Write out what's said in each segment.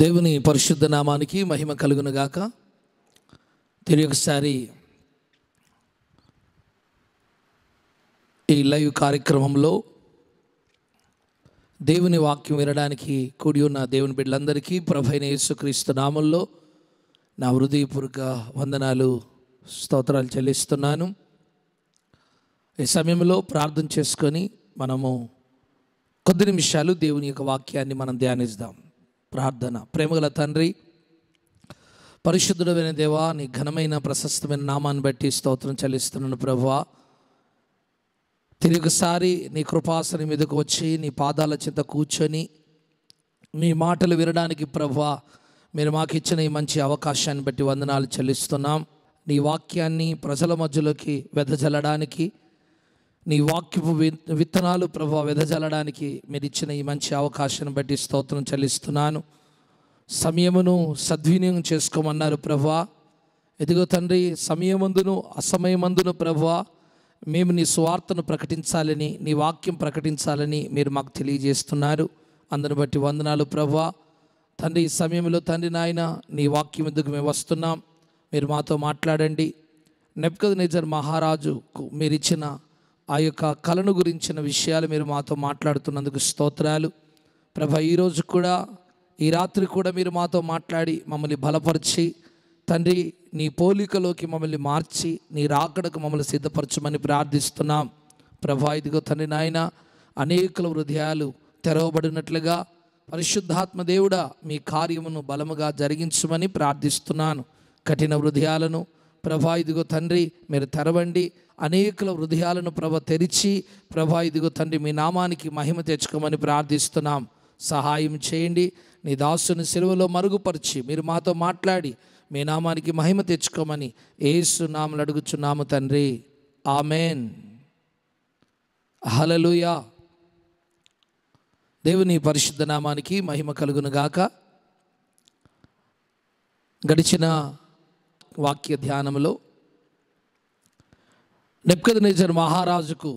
దేవుని పరిశుద్ధ నామానికి మహిమ కలుగునుగాక తిరిగి ఒకసారి ఈ లైవ్ కార్యక్రమంలో దేవుని వాక్యం వినడానికి కూడి ఉన్న దేవుని బిడ్డలందరికీ ప్రభైన యేసుక్రీస్తు నామంలో నా హృదయపూర్వక వందనాలు స్తోత్రాలు చెల్లిస్తున్నాను ఈ సమయంలో ప్రార్థన చేసుకొని మనము కొద్ది నిమిషాలు దేవుని యొక్క వాక్యాన్ని మనం ధ్యానిస్తాం ప్రార్థన ప్రేమగల తండ్రి పరిశుద్ధుడమైన దేవా నీ ఘనమైన ప్రశస్తమైన నామాన్ని బట్టి స్తోత్రం చెల్లిస్తున్నాను ప్రభువా తిరిగిసారి నీ కృపాసని మీదకు వచ్చి నీ పాదాల చింత కూర్చొని నీ మాటలు వినడానికి ప్రభువా మీరు మాకు ఇచ్చిన ఈ మంచి అవకాశాన్ని బట్టి వందనాలు చెల్లిస్తున్నాం నీ వాక్యాన్ని ప్రజల మధ్యలోకి వెదజల్లడానికి నీ వాక్యపు విత్తనాలు ప్రభు వెదజల్లడానికి మీరు ఇచ్చిన ఈ మంచి అవకాశాన్ని బట్టి స్తోత్రం చెల్లిస్తున్నాను సమయమును సద్వినియోగం చేసుకోమన్నారు ప్రభు ఎదిగో తండ్రి సమయమందును అసమయమందును ప్రభు మేము నీ స్వార్థను ప్రకటించాలని నీ వాక్యం ప్రకటించాలని మీరు మాకు తెలియజేస్తున్నారు అందును బట్టి వందనాలు ప్రభా తండ్రి ఈ సమయంలో తండ్రి నాయన నీ వాక్యం ఎందుకు మేము వస్తున్నాం మీరు మాతో మాట్లాడండి నెప్కద్ నిజర్ మహారాజుకు మీరిచ్చిన ఆ యొక్క కళను గురించిన విషయాలు మీరు మాతో మాట్లాడుతున్నందుకు స్తోత్రాలు ప్రభ ఈరోజు కూడా ఈ రాత్రి కూడా మీరు మాతో మాట్లాడి మమ్మల్ని బలపరిచి తండ్రి నీ పోలికలోకి మమ్మల్ని మార్చి నీ రాకడకు మమ్మల్ని సిద్ధపరచమని ప్రార్థిస్తున్నాం ప్రభా ఇదిగో తండ్రి నాయన అనేకుల హృదయాలు తెరవబడినట్లుగా పరిశుద్ధాత్మ దేవుడా మీ కార్యమును బలముగా జరిగించమని ప్రార్థిస్తున్నాను కఠిన హృదయాలను ప్రభా ఇదిగో తండ్రి మీరు తెరవండి అనేకుల హృదయాలను ప్రభ తెరిచి ప్రభా ఇదిగో తండ్రి మీ నామానికి మహిమ తెచ్చుకోమని ప్రార్థిస్తున్నాం సహాయం చేయండి నీ దాసుని సెలవులో మరుగుపరిచి మీరు మాతో మాట్లాడి మీ నామానికి మహిమ తెచ్చుకోమని ఏసు నామలు అడుగుచున్నాము తండ్రి ఆమెన్ హలలుయా దేవుని పరిశుద్ధ నామానికి మహిమ గాక గడిచిన వాక్య ధ్యానంలో నిజర్ మహారాజుకు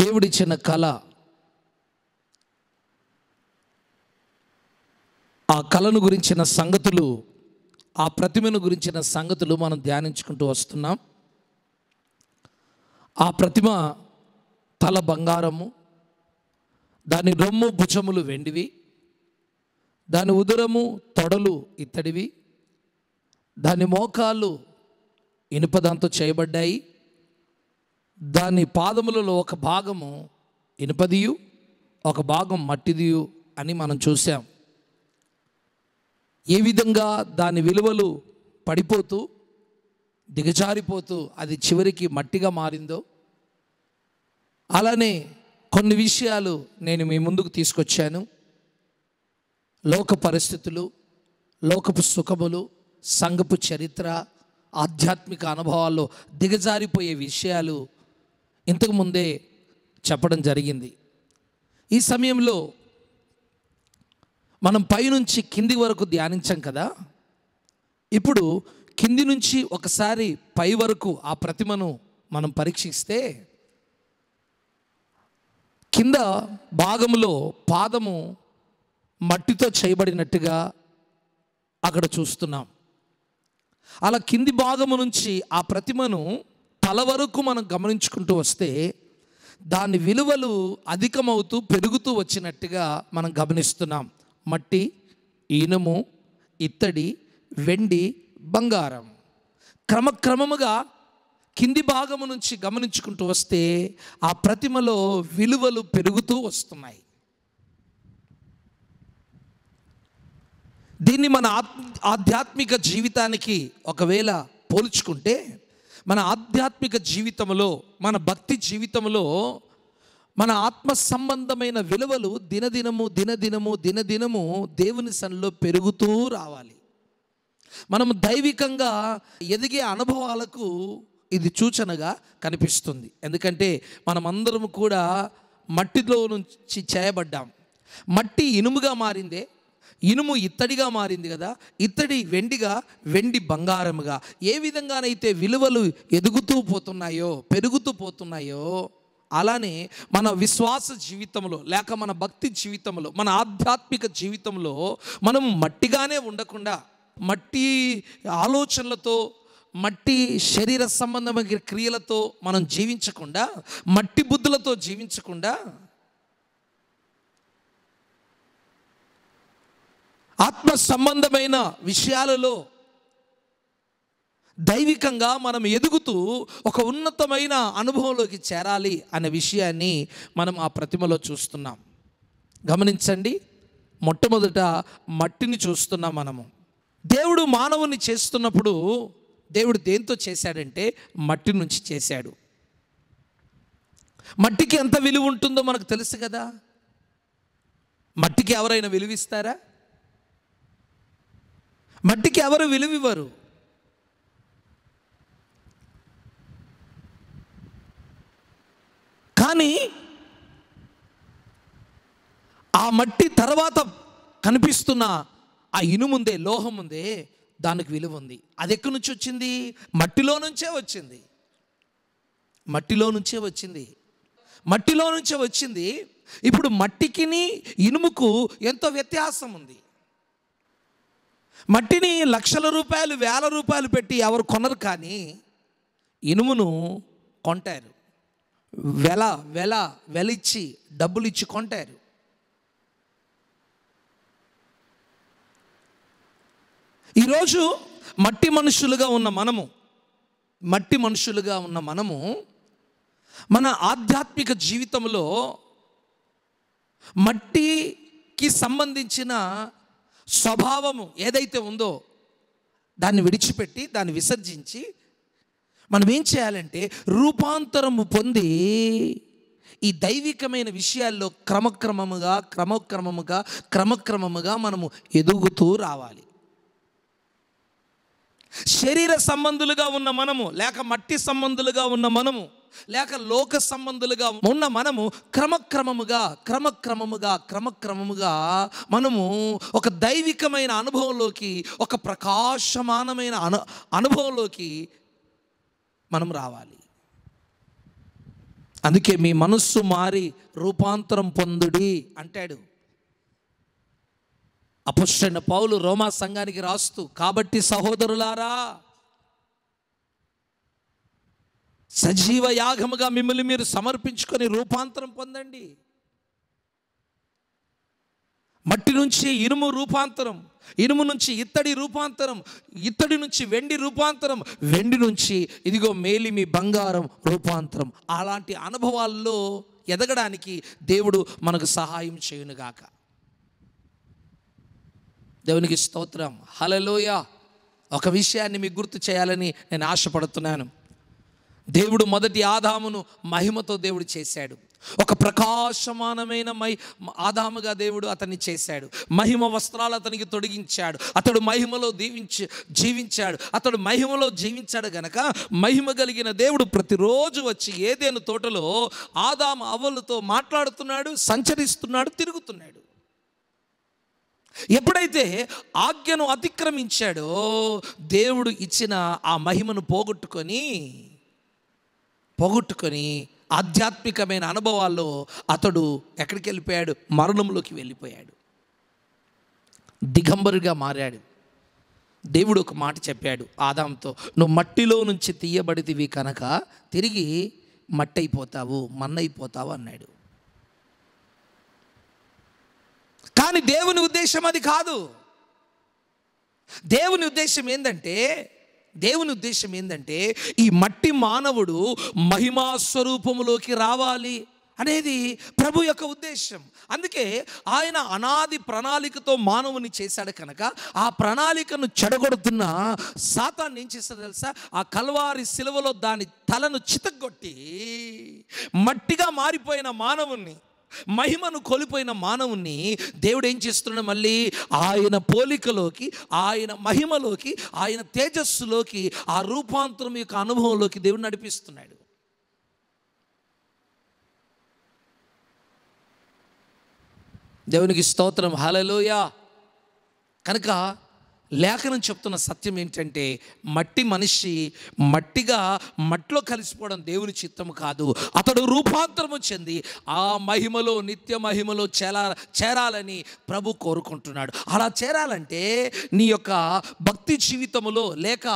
దేవుడిచ్చిన కళ ఆ కళను గురించిన సంగతులు ఆ ప్రతిమను గురించిన సంగతులు మనం ధ్యానించుకుంటూ వస్తున్నాం ఆ ప్రతిమ తల బంగారము దాని రొమ్ము భుజములు వెండివి దాని ఉదరము తొడలు ఇత్తడివి దాని మోకాలు ఇనుప దాంతో చేయబడ్డాయి దాని పాదములలో ఒక భాగము ఇనుపదియు ఒక భాగం మట్టిదియు అని మనం చూసాం ఏ విధంగా దాని విలువలు పడిపోతూ దిగజారిపోతూ అది చివరికి మట్టిగా మారిందో అలానే కొన్ని విషయాలు నేను మీ ముందుకు తీసుకొచ్చాను లోక పరిస్థితులు లోకపు సుఖములు సంఘపు చరిత్ర ఆధ్యాత్మిక అనుభవాల్లో దిగజారిపోయే విషయాలు ఇంతకుముందే చెప్పడం జరిగింది ఈ సమయంలో మనం పైనుంచి కింది వరకు ధ్యానించాం కదా ఇప్పుడు కింది నుంచి ఒకసారి పై వరకు ఆ ప్రతిమను మనం పరీక్షిస్తే కింద భాగంలో పాదము మట్టితో చేయబడినట్టుగా అక్కడ చూస్తున్నాం అలా కింది భాగము నుంచి ఆ ప్రతిమను తల వరకు మనం గమనించుకుంటూ వస్తే దాని విలువలు అధికమవుతూ పెరుగుతూ వచ్చినట్టుగా మనం గమనిస్తున్నాం మట్టి ఇనుము ఇత్తడి వెండి బంగారం క్రమక్రమముగా కింది భాగము నుంచి గమనించుకుంటూ వస్తే ఆ ప్రతిమలో విలువలు పెరుగుతూ వస్తున్నాయి దీన్ని మన ఆధ్యాత్మిక జీవితానికి ఒకవేళ పోల్చుకుంటే మన ఆధ్యాత్మిక జీవితంలో మన భక్తి జీవితంలో మన ఆత్మ సంబంధమైన విలువలు దినదినము దినదినము దినదినము దేవుని సన్నిలో పెరుగుతూ రావాలి మనం దైవికంగా ఎదిగే అనుభవాలకు ఇది సూచనగా కనిపిస్తుంది ఎందుకంటే మనమందరం కూడా మట్టిలో నుంచి చేయబడ్డాం మట్టి ఇనుముగా మారిందే ఇనుము ఇత్తడిగా మారింది కదా ఇత్తడి వెండిగా వెండి బంగారముగా ఏ విధంగానైతే విలువలు ఎదుగుతూ పోతున్నాయో పెరుగుతూ పోతున్నాయో అలానే మన విశ్వాస జీవితంలో లేక మన భక్తి జీవితంలో మన ఆధ్యాత్మిక జీవితంలో మనం మట్టిగానే ఉండకుండా మట్టి ఆలోచనలతో మట్టి శరీర సంబంధమైన క్రియలతో మనం జీవించకుండా మట్టి బుద్ధులతో జీవించకుండా ఆత్మ సంబంధమైన విషయాలలో దైవికంగా మనం ఎదుగుతూ ఒక ఉన్నతమైన అనుభవంలోకి చేరాలి అనే విషయాన్ని మనం ఆ ప్రతిమలో చూస్తున్నాం గమనించండి మొట్టమొదట మట్టిని చూస్తున్నాం మనము దేవుడు మానవుని చేస్తున్నప్పుడు దేవుడు దేంతో చేశాడంటే మట్టి నుంచి చేశాడు మట్టికి ఎంత విలువ ఉంటుందో మనకు తెలుసు కదా మట్టికి ఎవరైనా విలువిస్తారా మట్టికి ఎవరు విలువివ్వరు కానీ ఆ మట్టి తర్వాత కనిపిస్తున్న ఆ ఇనుముందే లోహం ఉందే దానికి విలువ ఉంది అది ఎక్కడి నుంచి వచ్చింది మట్టిలో నుంచే వచ్చింది మట్టిలో నుంచే వచ్చింది మట్టిలో నుంచే వచ్చింది ఇప్పుడు మట్టికిని ఇనుముకు ఎంతో వ్యత్యాసం ఉంది మట్టిని లక్షల రూపాయలు వేల రూపాయలు పెట్టి ఎవరు కొనరు కానీ ఇనుమును కొంటారు వెల వెల వెలిచ్చి డబ్బులు ఇచ్చి కొంటారు ఈరోజు మట్టి మనుషులుగా ఉన్న మనము మట్టి మనుషులుగా ఉన్న మనము మన ఆధ్యాత్మిక జీవితంలో మట్టికి సంబంధించిన స్వభావము ఏదైతే ఉందో దాన్ని విడిచిపెట్టి దాన్ని విసర్జించి మనం ఏం చేయాలంటే రూపాంతరము పొంది ఈ దైవికమైన విషయాల్లో క్రమక్రమముగా క్రమక్రమముగా క్రమక్రమముగా మనము ఎదుగుతూ రావాలి శరీర సంబంధులుగా ఉన్న మనము లేక మట్టి సంబంధులుగా ఉన్న మనము లేక లోక సంబంధులుగా ఉన్న మనము క్రమక్రమముగా క్రమక్రమముగా క్రమక్రమముగా మనము ఒక దైవికమైన అనుభవంలోకి ఒక ప్రకాశమానమైన అను అనుభవంలోకి మనం రావాలి అందుకే మీ మనస్సు మారి రూపాంతరం పొందుడి అంటాడు అపుష్టైన పౌలు రోమా సంఘానికి రాస్తూ కాబట్టి సహోదరులారా సజీవ యాగముగా మిమ్మల్ని మీరు సమర్పించుకొని రూపాంతరం పొందండి మట్టి నుంచి ఇనుము రూపాంతరం ఇనుము నుంచి ఇత్తడి రూపాంతరం ఇత్తడి నుంచి వెండి రూపాంతరం వెండి నుంచి ఇదిగో మేలిమి బంగారం రూపాంతరం అలాంటి అనుభవాల్లో ఎదగడానికి దేవుడు మనకు సహాయం చేయునుగాక దేవునికి స్తోత్రం హలలోయ ఒక విషయాన్ని మీకు గుర్తు చేయాలని నేను ఆశపడుతున్నాను దేవుడు మొదటి ఆదామును మహిమతో దేవుడు చేశాడు ఒక ప్రకాశమానమైన మై ఆదాముగా దేవుడు అతన్ని చేశాడు మహిమ వస్త్రాలు అతనికి తొడిగించాడు అతడు మహిమలో దీవించి జీవించాడు అతడు మహిమలో జీవించాడు గనక మహిమ కలిగిన దేవుడు ప్రతిరోజు వచ్చి ఏదేను తోటలో ఆదాము అవలతో మాట్లాడుతున్నాడు సంచరిస్తున్నాడు తిరుగుతున్నాడు ఎప్పుడైతే ఆజ్ఞను అతిక్రమించాడో దేవుడు ఇచ్చిన ఆ మహిమను పోగొట్టుకొని పోగొట్టుకొని ఆధ్యాత్మికమైన అనుభవాల్లో అతడు ఎక్కడికి వెళ్ళిపోయాడు మరణంలోకి వెళ్ళిపోయాడు దిగంబరుగా మారాడు దేవుడు ఒక మాట చెప్పాడు ఆదాంతో నువ్వు మట్టిలో నుంచి తీయబడితివి కనుక తిరిగి మట్టి అయిపోతావు మన్నైపోతావు అన్నాడు కానీ దేవుని ఉద్దేశం అది కాదు దేవుని ఉద్దేశం ఏంటంటే దేవుని ఉద్దేశం ఏంటంటే ఈ మట్టి మానవుడు మహిమా స్వరూపములోకి రావాలి అనేది ప్రభు యొక్క ఉద్దేశం అందుకే ఆయన అనాది ప్రణాళికతో మానవుని చేశాడు కనుక ఆ ప్రణాళికను చెడగొడుతున్న సాతాన్ని ఏం చేస్తాడు తెలుసా ఆ కల్వారి సిలువలో దాని తలను చితగొట్టి మట్టిగా మారిపోయిన మానవుణ్ణి మహిమను కోల్పోయిన మానవుణ్ణి దేవుడు ఏం చేస్తున్నాడు మళ్ళీ ఆయన పోలికలోకి ఆయన మహిమలోకి ఆయన తేజస్సులోకి ఆ రూపాంతరం యొక్క అనుభవంలోకి దేవుడు నడిపిస్తున్నాడు దేవునికి స్తోత్రం హలలోయ కనుక లేఖనం చెప్తున్న సత్యం ఏంటంటే మట్టి మనిషి మట్టిగా మట్టిలో కలిసిపోవడం దేవుని చిత్తం కాదు అతడు రూపాంతరము చెంది ఆ మహిమలో నిత్య మహిమలో చేరా చేరాలని ప్రభు కోరుకుంటున్నాడు అలా చేరాలంటే నీ యొక్క భక్తి జీవితములో లేక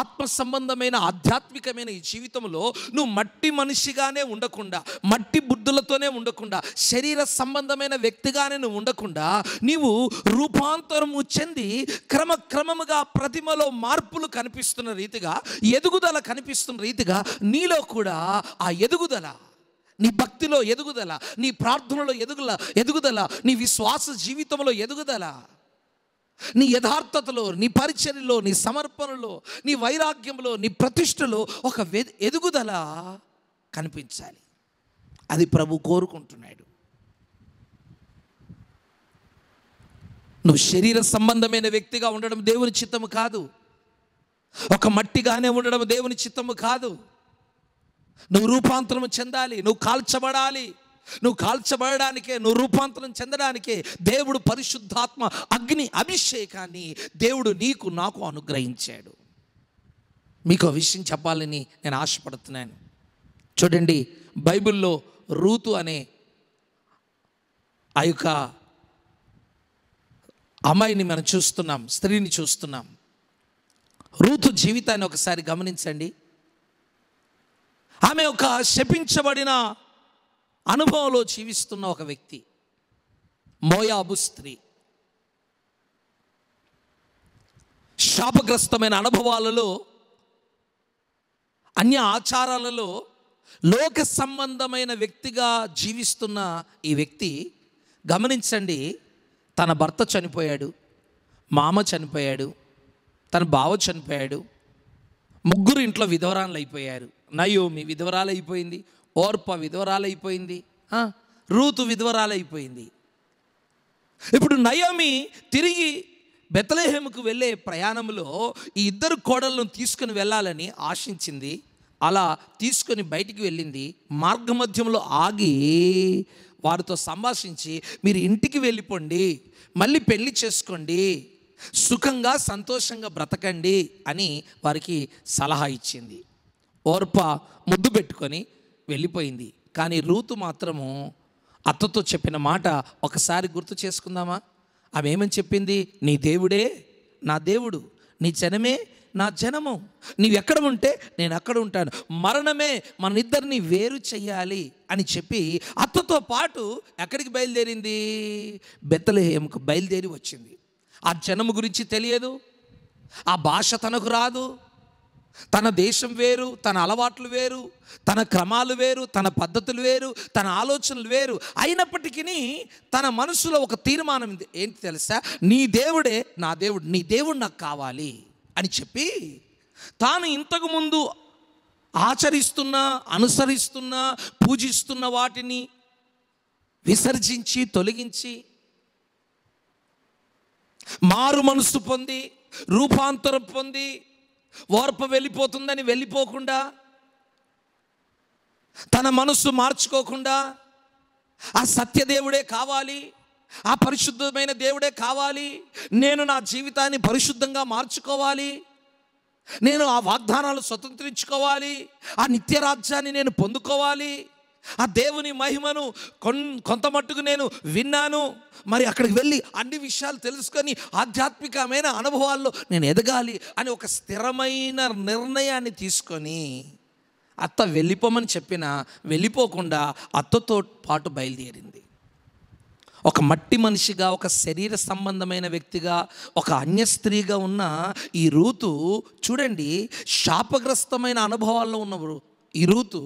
ఆత్మ సంబంధమైన ఆధ్యాత్మికమైన ఈ జీవితంలో నువ్వు మట్టి మనిషిగానే ఉండకుండా మట్టి బుద్ధులతోనే ఉండకుండా శరీర సంబంధమైన వ్యక్తిగానే నువ్వు ఉండకుండా నీవు రూపాంతరము చెంది క్రమక్రమముగా ప్రతిమలో మార్పులు కనిపిస్తున్న రీతిగా ఎదుగుదల కనిపిస్తున్న రీతిగా నీలో కూడా ఆ ఎదుగుదల నీ భక్తిలో ఎదుగుదల నీ ప్రార్థనలో ఎదుగుల ఎదుగుదల నీ విశ్వాస జీవితంలో ఎదుగుదల నీ యథార్థతలో నీ పరిచయలో నీ సమర్పణలో నీ వైరాగ్యంలో నీ ప్రతిష్టలో ఒక ఎదుగుదల కనిపించాలి అది ప్రభు కోరుకుంటున్నాడు నువ్వు శరీర సంబంధమైన వ్యక్తిగా ఉండడం దేవుని చిత్తము కాదు ఒక మట్టిగానే ఉండడం దేవుని చిత్తము కాదు నువ్వు రూపాంతరం చెందాలి నువ్వు కాల్చబడాలి నువ్వు కాల్చబడడానికే నువ్వు రూపాంతరం చెందడానికే దేవుడు పరిశుద్ధాత్మ అగ్ని అభిషేకాన్ని దేవుడు నీకు నాకు అనుగ్రహించాడు మీకు విషయం చెప్పాలని నేను ఆశపడుతున్నాను చూడండి బైబిల్లో రూతు అనే ఆ యొక్క అమ్మాయిని మనం చూస్తున్నాం స్త్రీని చూస్తున్నాం రూతు జీవితాన్ని ఒకసారి గమనించండి ఆమె ఒక శపించబడిన అనుభవంలో జీవిస్తున్న ఒక వ్యక్తి మోయాబు స్త్రీ శాపగ్రస్తమైన అనుభవాలలో అన్య ఆచారాలలో లోక సంబంధమైన వ్యక్తిగా జీవిస్తున్న ఈ వ్యక్తి గమనించండి తన భర్త చనిపోయాడు మామ చనిపోయాడు తన బావ చనిపోయాడు ముగ్గురు ఇంట్లో విధవరాలు అయిపోయారు నయోమి విధవరాలు అయిపోయింది ఓర్ప విధవరాలు అయిపోయింది రూతు విధవరాలు అయిపోయింది ఇప్పుడు నయోమి తిరిగి బెతలేహేముకు వెళ్ళే ప్రయాణంలో ఈ ఇద్దరు కోడలను తీసుకుని వెళ్ళాలని ఆశించింది అలా తీసుకొని బయటికి వెళ్ళింది మార్గమధ్యంలో ఆగి వారితో సంభాషించి మీరు ఇంటికి వెళ్ళిపోండి మళ్ళీ పెళ్లి చేసుకోండి సుఖంగా సంతోషంగా బ్రతకండి అని వారికి సలహా ఇచ్చింది ఓర్ప ముద్దు పెట్టుకొని వెళ్ళిపోయింది కానీ రూతు మాత్రము అత్తతో చెప్పిన మాట ఒకసారి గుర్తు చేసుకుందామా ఆమె ఏమని చెప్పింది నీ దేవుడే నా దేవుడు నీ జనమే నా జనము నీవు ఎక్కడ ఉంటే నేను అక్కడ ఉంటాను మరణమే మన ఇద్దరిని వేరు చెయ్యాలి అని చెప్పి అత్తతో పాటు ఎక్కడికి బయలుదేరింది బెత్తలహేముకు బయలుదేరి వచ్చింది ఆ జనము గురించి తెలియదు ఆ భాష తనకు రాదు తన దేశం వేరు తన అలవాట్లు వేరు తన క్రమాలు వేరు తన పద్ధతులు వేరు తన ఆలోచనలు వేరు అయినప్పటికీ తన మనసులో ఒక తీర్మానం ఏంటి తెలుసా నీ దేవుడే నా దేవుడు నీ దేవుడు నాకు కావాలి అని చెప్పి తాను ఇంతకుముందు ఆచరిస్తున్న అనుసరిస్తున్న పూజిస్తున్న వాటిని విసర్జించి తొలగించి మారు మనసు పొంది రూపాంతరం పొంది ఓర్ప వెళ్ళిపోతుందని వెళ్ళిపోకుండా తన మనస్సు మార్చుకోకుండా ఆ సత్యదేవుడే కావాలి ఆ పరిశుద్ధమైన దేవుడే కావాలి నేను నా జీవితాన్ని పరిశుద్ధంగా మార్చుకోవాలి నేను ఆ వాగ్దానాలు స్వతంత్రించుకోవాలి ఆ నిత్య రాజ్యాన్ని నేను పొందుకోవాలి ఆ దేవుని మహిమను కొన్ కొంత మట్టుకు నేను విన్నాను మరి అక్కడికి వెళ్ళి అన్ని విషయాలు తెలుసుకొని ఆధ్యాత్మికమైన అనుభవాల్లో నేను ఎదగాలి అని ఒక స్థిరమైన నిర్ణయాన్ని తీసుకొని అత్త వెళ్ళిపోమని చెప్పిన వెళ్ళిపోకుండా అత్తతో పాటు బయలుదేరింది ఒక మట్టి మనిషిగా ఒక శరీర సంబంధమైన వ్యక్తిగా ఒక అన్య స్త్రీగా ఉన్న ఈ రూతు చూడండి శాపగ్రస్తమైన అనుభవాల్లో ఉన్నవారు ఈ రూతు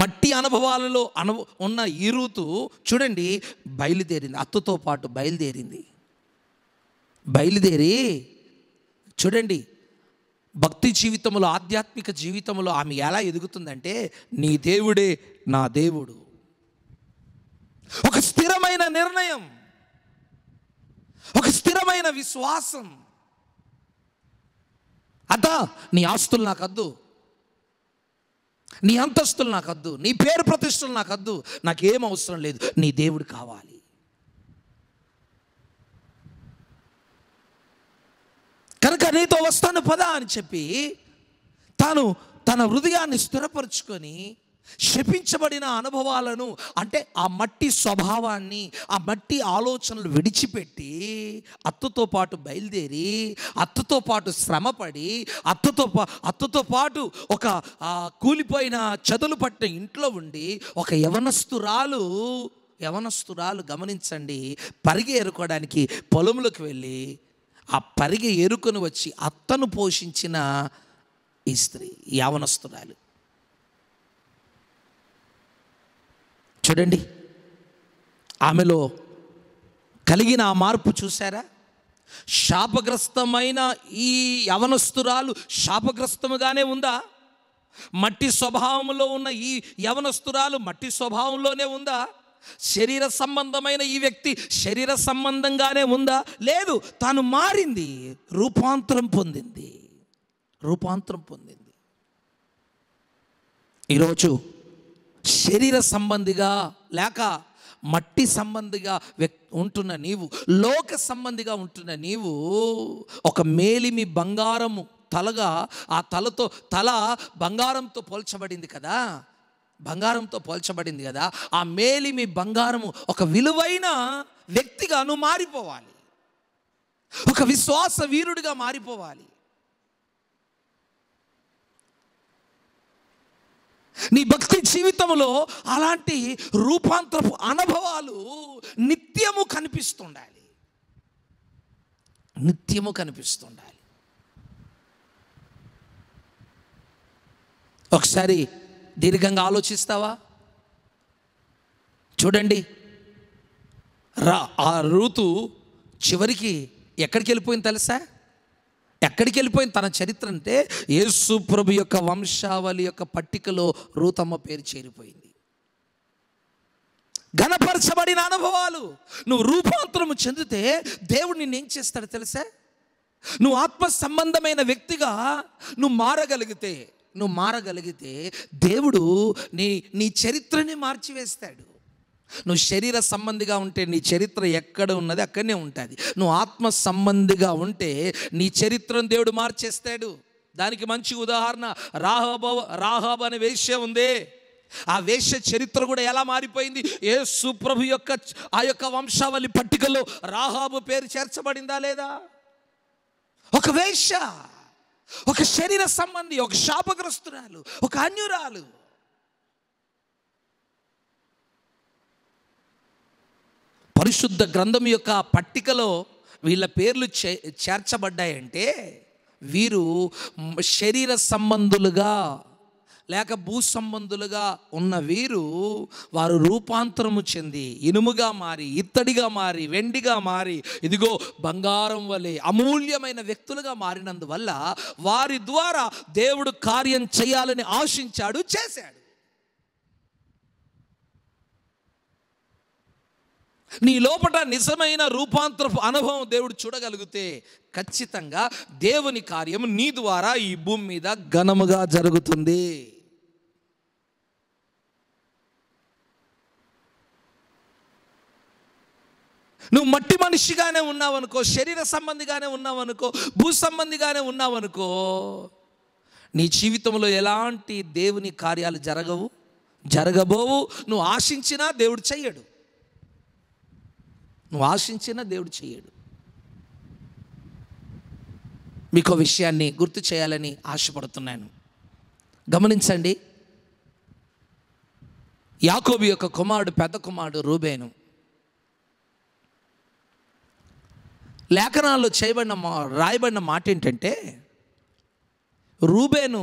మట్టి అనుభవాలలో అనుభ ఉన్న ఈ రూతు చూడండి బయలుదేరింది అత్తతో పాటు బయలుదేరింది బయలుదేరి చూడండి భక్తి జీవితంలో ఆధ్యాత్మిక జీవితంలో ఆమె ఎలా ఎదుగుతుందంటే నీ దేవుడే నా దేవుడు ఒక స్థిరమైన నిర్ణయం ఒక స్థిరమైన విశ్వాసం అత నీ ఆస్తులు నాకు వద్దు నీ అంతస్తులు నాకు వద్దు నీ పేరు ప్రతిష్టలు నాకు వద్దు నాకేం అవసరం లేదు నీ దేవుడు కావాలి కనుక నీతో వస్తాను పద అని చెప్పి తాను తన హృదయాన్ని స్థిరపరుచుకొని శపించబడిన అనుభవాలను అంటే ఆ మట్టి స్వభావాన్ని ఆ మట్టి ఆలోచనలు విడిచిపెట్టి అత్తతో పాటు బయలుదేరి అత్తతో పాటు శ్రమపడి అత్తతో పా అత్తతో పాటు ఒక కూలిపోయిన చదులు పట్టిన ఇంట్లో ఉండి ఒక యవనస్తురాలు యవనస్తురాలు గమనించండి పరిగె ఏరుకోవడానికి పొలంలోకి వెళ్ళి ఆ పరిగె ఏరుకొని వచ్చి అత్తను పోషించిన ఈ స్త్రీ యవనస్తురాలు చూడండి ఆమెలో కలిగిన ఆ మార్పు చూసారా శాపగ్రస్తమైన ఈ యవనస్తురాలు శాపగ్రస్తముగానే ఉందా మట్టి స్వభావంలో ఉన్న ఈ యవనస్తురాలు మట్టి స్వభావంలోనే ఉందా శరీర సంబంధమైన ఈ వ్యక్తి శరీర సంబంధంగానే ఉందా లేదు తాను మారింది రూపాంతరం పొందింది రూపాంతరం పొందింది ఈరోజు శరీర సంబంధిగా లేక మట్టి సంబంధిగా ఉంటున్న నీవు లోక సంబంధిగా ఉంటున్న నీవు ఒక మేలిమి బంగారము తలగా ఆ తలతో తల బంగారంతో పోల్చబడింది కదా బంగారంతో పోల్చబడింది కదా ఆ మేలిమి బంగారము ఒక విలువైన వ్యక్తిగాను మారిపోవాలి ఒక విశ్వాస వీరుడిగా మారిపోవాలి నీ భక్తి జీవితంలో అలాంటి రూపాంతరపు అనుభవాలు నిత్యము కనిపిస్తుండాలి నిత్యము కనిపిస్తుండాలి ఒకసారి దీర్ఘంగా ఆలోచిస్తావా చూడండి రా ఆ ఋతు చివరికి ఎక్కడికి వెళ్ళిపోయింది తెలుసా ఎక్కడికి వెళ్ళిపోయింది తన చరిత్ర అంటే యేసు ప్రభు యొక్క వంశావళి యొక్క పట్టికలో రూతమ్మ పేరు చేరిపోయింది ఘనపరచబడిన అనుభవాలు నువ్వు రూపాంతరము చెందితే దేవుడు నిన్ను ఏం చేస్తాడు తెలుసా నువ్వు ఆత్మ సంబంధమైన వ్యక్తిగా నువ్వు మారగలిగితే నువ్వు మారగలిగితే దేవుడు నీ నీ చరిత్రని మార్చివేస్తాడు నువ్వు శరీర సంబంధిగా ఉంటే నీ చరిత్ర ఎక్కడ ఉన్నది అక్కడనే ఉంటుంది నువ్వు ఆత్మ సంబంధిగా ఉంటే నీ చరిత్రను దేవుడు మార్చేస్తాడు దానికి మంచి ఉదాహరణ రాహబ రాహబ్ అనే వేష్య ఉందే ఆ వేష్య చరిత్ర కూడా ఎలా మారిపోయింది ఏ సుప్రభు యొక్క ఆ యొక్క వంశావళి పట్టికలో రాహాబు పేరు చేర్చబడిందా లేదా ఒక వేష్య ఒక శరీర సంబంధి ఒక శాపగ్రస్తురాలు ఒక అన్యురాలు పరిశుద్ధ గ్రంథం యొక్క పట్టికలో వీళ్ళ పేర్లు చే చేర్చబడ్డాయంటే వీరు శరీర సంబంధులుగా లేక భూ సంబంధులుగా ఉన్న వీరు వారు రూపాంతరము చెంది ఇనుముగా మారి ఇత్తడిగా మారి వెండిగా మారి ఇదిగో బంగారం వలె అమూల్యమైన వ్యక్తులుగా మారినందువల్ల వారి ద్వారా దేవుడు కార్యం చేయాలని ఆశించాడు చేశాడు నీ లోపల నిజమైన రూపాంతర అనుభవం దేవుడు చూడగలిగితే ఖచ్చితంగా దేవుని కార్యం నీ ద్వారా ఈ భూమి మీద ఘనముగా జరుగుతుంది నువ్వు మట్టి మనిషిగానే ఉన్నావనుకో శరీర సంబంధిగానే ఉన్నావనుకో భూ సంబంధిగానే ఉన్నావనుకో నీ జీవితంలో ఎలాంటి దేవుని కార్యాలు జరగవు జరగబోవు నువ్వు ఆశించినా దేవుడు చెయ్యడు నువ్వు ఆశించిన దేవుడు చేయడు మీకు విషయాన్ని గుర్తు చేయాలని ఆశపడుతున్నాను గమనించండి యాకోబి యొక్క కుమారుడు పెద్ద కుమారుడు రూబేను లేఖనాల్లో చేయబడిన రాయబడిన మాట ఏంటంటే రూబేను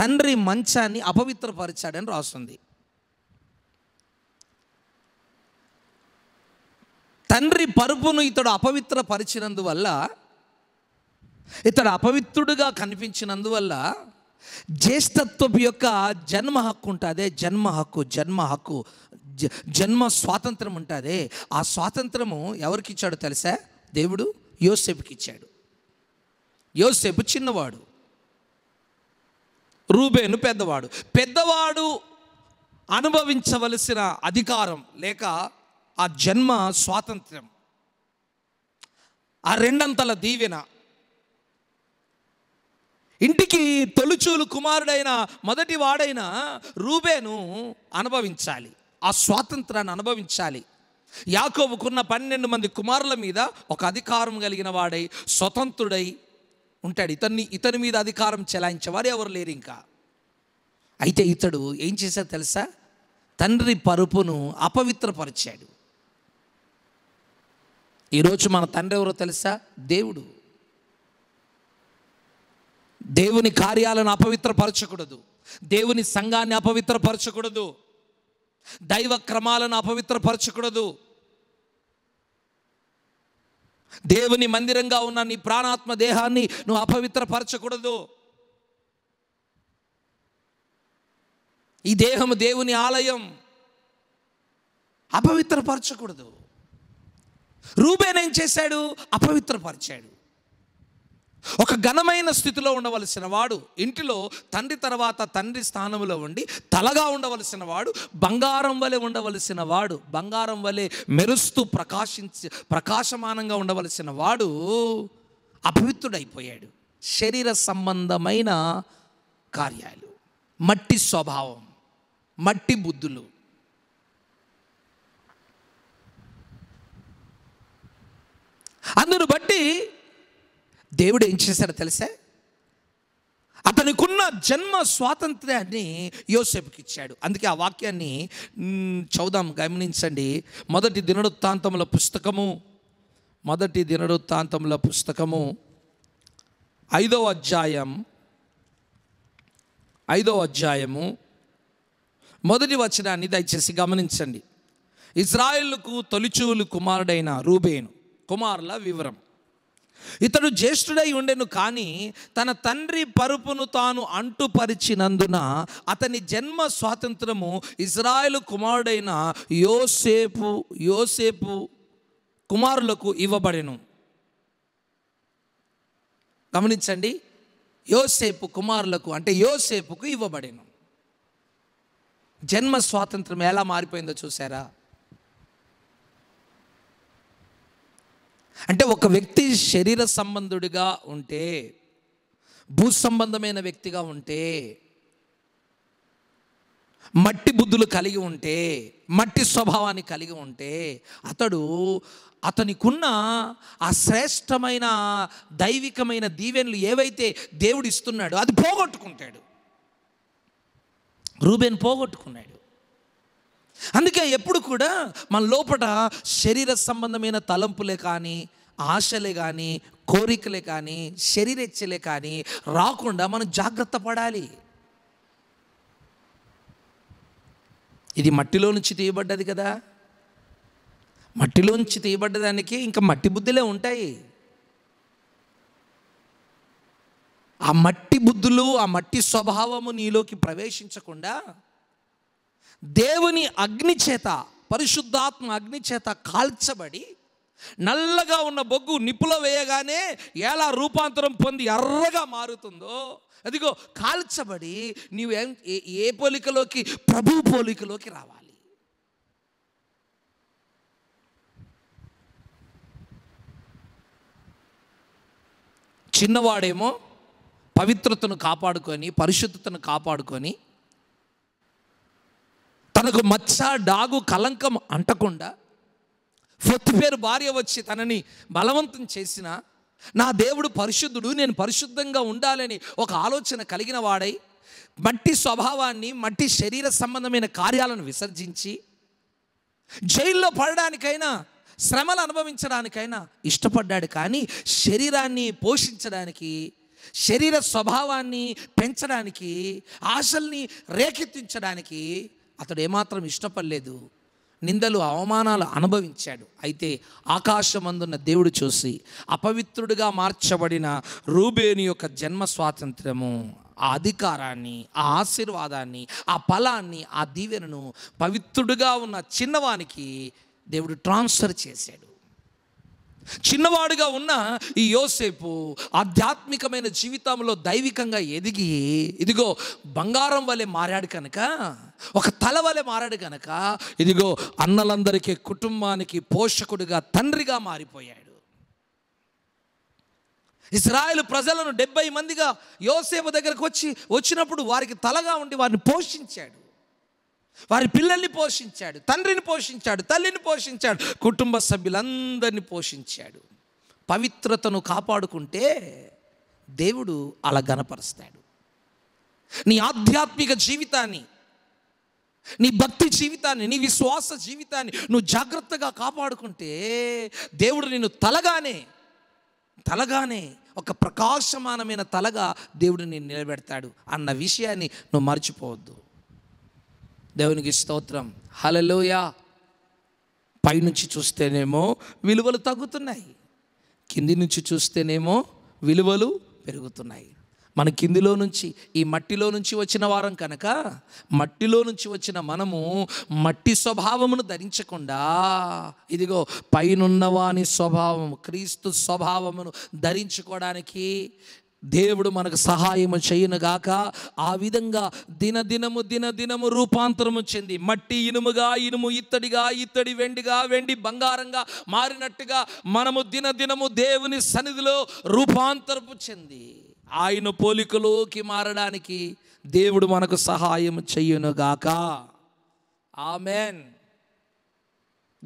తండ్రి మంచాన్ని అపవిత్రపరిచాడని రాస్తుంది తండ్రి పరుపును ఇతడు అపవిత్ర పరిచినందువల్ల ఇతడు అపవిత్రుడుగా కనిపించినందువల్ల జ్యేష్ఠత్వపు యొక్క జన్మ హక్కు ఉంటుంది జన్మ హక్కు జన్మ హక్కు జన్మ స్వాతంత్రం ఉంటుంది ఆ స్వాతంత్రము ఎవరికి ఇచ్చాడు తెలుసా దేవుడు యోసేపుకి ఇచ్చాడు యోసేపు చిన్నవాడు రూబేను పెద్దవాడు పెద్దవాడు అనుభవించవలసిన అధికారం లేక ఆ జన్మ స్వాతంత్ర్యం ఆ రెండంతల దీవెన ఇంటికి తొలుచూలు కుమారుడైన మొదటి వాడైన రూబేను అనుభవించాలి ఆ స్వాతంత్రాన్ని అనుభవించాలి యాకోబుకున్న పన్నెండు మంది కుమారుల మీద ఒక అధికారం కలిగిన వాడై స్వతంత్రుడై ఉంటాడు ఇతన్ని ఇతని మీద అధికారం చెలాయించేవారు ఎవరు లేరు ఇంకా అయితే ఇతడు ఏం చేశాడు తెలుసా తండ్రి పరుపును అపవిత్రపరిచాడు ఈరోజు మన తండ్రి ఎవరో తెలుసా దేవుడు దేవుని కార్యాలను అపవిత్రపరచకూడదు దేవుని సంఘాన్ని అపవిత్రపరచకూడదు దైవ క్రమాలను అపవిత్రపరచకూడదు దేవుని మందిరంగా ఉన్న నీ ప్రాణాత్మ దేహాన్ని నువ్వు అపవిత్రపరచకూడదు ఈ దేహము దేవుని ఆలయం అపవిత్రపరచకూడదు రూబేన్ ఏం చేశాడు అపవిత్రపరిచాడు ఒక ఘనమైన స్థితిలో ఉండవలసిన వాడు ఇంటిలో తండ్రి తర్వాత తండ్రి స్థానంలో ఉండి తలగా ఉండవలసిన వాడు బంగారం వలె ఉండవలసిన వాడు బంగారం వలె మెరుస్తూ ప్రకాశించి ప్రకాశమానంగా ఉండవలసిన వాడు అపవిత్రుడైపోయాడు శరీర సంబంధమైన కార్యాలు మట్టి స్వభావం మట్టి బుద్ధులు అందును బట్టి దేవుడు ఏం చేశాడో తెలుసా అతనికున్న జన్మ స్వాతంత్ర్యాన్ని యోసేపుకి ఇచ్చాడు అందుకే ఆ వాక్యాన్ని చౌదాం గమనించండి మొదటి దినడుత్తాంతముల పుస్తకము మొదటి దినడుత్తాంతముల పుస్తకము ఐదవ అధ్యాయం ఐదవ అధ్యాయము మొదటి వచనాన్ని దయచేసి గమనించండి ఇజ్రాయిల్కు తొలిచూలు కుమారుడైన రూబేను కుమారుల వివరం ఇతడు జ్యేష్ఠుడై ఉండెను కానీ తన తండ్రి పరుపును తాను అంటుపరిచినందున అతని జన్మ స్వాతంత్రము ఇజ్రాయెల్ కుమారుడైన యోసేపు యోసేపు కుమారులకు ఇవ్వబడెను గమనించండి యోసేపు కుమారులకు అంటే యోసేపుకు ఇవ్వబడెను జన్మ స్వాతంత్రం ఎలా మారిపోయిందో చూసారా అంటే ఒక వ్యక్తి శరీర సంబంధుడిగా ఉంటే భూ సంబంధమైన వ్యక్తిగా ఉంటే మట్టి బుద్ధులు కలిగి ఉంటే మట్టి స్వభావాన్ని కలిగి ఉంటే అతడు అతనికున్న ఆ శ్రేష్టమైన దైవికమైన దీవెనలు ఏవైతే దేవుడు ఇస్తున్నాడో అది పోగొట్టుకుంటాడు రూబెన్ పోగొట్టుకున్నాడు అందుకే ఎప్పుడు కూడా మన లోపల శరీర సంబంధమైన తలంపులే కానీ ఆశలే కానీ కోరికలే కానీ శరీరేచ్ఛలే కానీ రాకుండా మనం జాగ్రత్త పడాలి ఇది మట్టిలో నుంచి తీయబడ్డది కదా మట్టిలోంచి తీయబడ్డదానికి ఇంకా మట్టి బుద్ధులే ఉంటాయి ఆ మట్టి బుద్ధులు ఆ మట్టి స్వభావము నీలోకి ప్రవేశించకుండా దేవుని అగ్ని చేత పరిశుద్ధాత్మ అగ్ని చేత కాల్చబడి నల్లగా ఉన్న బొగ్గు నిపుల వేయగానే ఎలా రూపాంతరం పొంది ఎర్రగా మారుతుందో అదిగో కాల్చబడి నీవు ఏ పోలికలోకి ప్రభు పోలికలోకి రావాలి చిన్నవాడేమో పవిత్రతను కాపాడుకొని పరిశుద్ధతను కాపాడుకొని తనకు మచ్చ డాగు కలంకం అంటకుండా పేరు భార్య వచ్చి తనని బలవంతం చేసిన నా దేవుడు పరిశుద్ధుడు నేను పరిశుద్ధంగా ఉండాలని ఒక ఆలోచన కలిగిన వాడై మట్టి స్వభావాన్ని మట్టి శరీర సంబంధమైన కార్యాలను విసర్జించి జైల్లో పడడానికైనా శ్రమలు అనుభవించడానికైనా ఇష్టపడ్డాడు కానీ శరీరాన్ని పోషించడానికి శరీర స్వభావాన్ని పెంచడానికి ఆశల్ని రేకెత్తించడానికి అతడు ఏమాత్రం ఇష్టపడలేదు నిందలు అవమానాలు అనుభవించాడు అయితే ఆకాశమందున్న దేవుడు చూసి అపవిత్రుడిగా మార్చబడిన రూబేని యొక్క జన్మ స్వాతంత్రము ఆ అధికారాన్ని ఆ ఆశీర్వాదాన్ని ఆ ఫలాన్ని ఆ దీవెనను పవిత్రుడిగా ఉన్న చిన్నవానికి దేవుడు ట్రాన్స్ఫర్ చేశాడు చిన్నవాడుగా ఉన్న ఈ యోసేపు ఆధ్యాత్మికమైన జీవితంలో దైవికంగా ఎదిగి ఇదిగో బంగారం వలె మారాడు కనుక ఒక తల వలె మారాడు కనుక ఇదిగో అన్నలందరికీ కుటుంబానికి పోషకుడిగా తండ్రిగా మారిపోయాడు ఇస్రాయేల్ ప్రజలను డెబ్బై మందిగా యోసేపు దగ్గరకు వచ్చి వచ్చినప్పుడు వారికి తలగా ఉండి వారిని పోషించాడు వారి పిల్లల్ని పోషించాడు తండ్రిని పోషించాడు తల్లిని పోషించాడు కుటుంబ సభ్యులందరినీ పోషించాడు పవిత్రతను కాపాడుకుంటే దేవుడు అలా గనపరుస్తాడు నీ ఆధ్యాత్మిక జీవితాన్ని నీ భక్తి జీవితాన్ని నీ విశ్వాస జీవితాన్ని నువ్వు జాగ్రత్తగా కాపాడుకుంటే దేవుడు నిన్ను తలగానే తలగానే ఒక ప్రకాశమానమైన తలగా దేవుడు నిన్ను నిలబెడతాడు అన్న విషయాన్ని నువ్వు మర్చిపోవద్దు దేవునికి స్తోత్రం హలలోయ పైనుంచి చూస్తేనేమో విలువలు తగ్గుతున్నాయి కింది నుంచి చూస్తేనేమో విలువలు పెరుగుతున్నాయి మన కిందిలో నుంచి ఈ మట్టిలో నుంచి వచ్చిన వారం కనుక మట్టిలో నుంచి వచ్చిన మనము మట్టి స్వభావమును ధరించకుండా ఇదిగో పైనున్నవాని స్వభావము క్రీస్తు స్వభావమును ధరించుకోవడానికి దేవుడు మనకు సహాయము చేయనుగాక ఆ విధంగా దినదినము దినదినము రూపాంతరము చెంది మట్టి ఇనుముగా ఇనుము ఇత్తడిగా ఇత్తడి వెండిగా వెండి బంగారంగా మారినట్టుగా మనము దినదినము దేవుని సన్నిధిలో రూపాంతరపు చెంది ఆయన పోలికలోకి మారడానికి దేవుడు మనకు సహాయం చెయ్యునుగాక ఆమెన్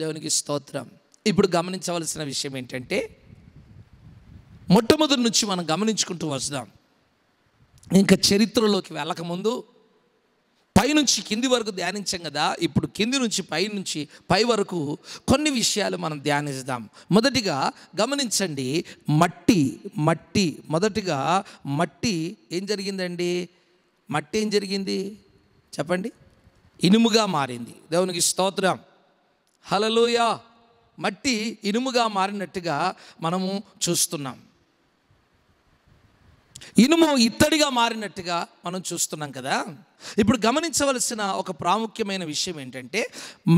దేవునికి స్తోత్రం ఇప్పుడు గమనించవలసిన విషయం ఏంటంటే మొట్టమొదటి నుంచి మనం గమనించుకుంటూ వస్తాం ఇంకా చరిత్రలోకి వెళ్ళకముందు పైనుంచి కింది వరకు ధ్యానించాం కదా ఇప్పుడు కింది నుంచి పైనుంచి పై వరకు కొన్ని విషయాలు మనం ధ్యానిస్తాం మొదటిగా గమనించండి మట్టి మట్టి మొదటిగా మట్టి ఏం జరిగిందండి మట్టి ఏం జరిగింది చెప్పండి ఇనుముగా మారింది దేవునికి స్తోత్రం హలలోయ మట్టి ఇనుముగా మారినట్టుగా మనము చూస్తున్నాం ఇనుము ఇత్తడిగా మారినట్టుగా మనం చూస్తున్నాం కదా ఇప్పుడు గమనించవలసిన ఒక ప్రాముఖ్యమైన విషయం ఏంటంటే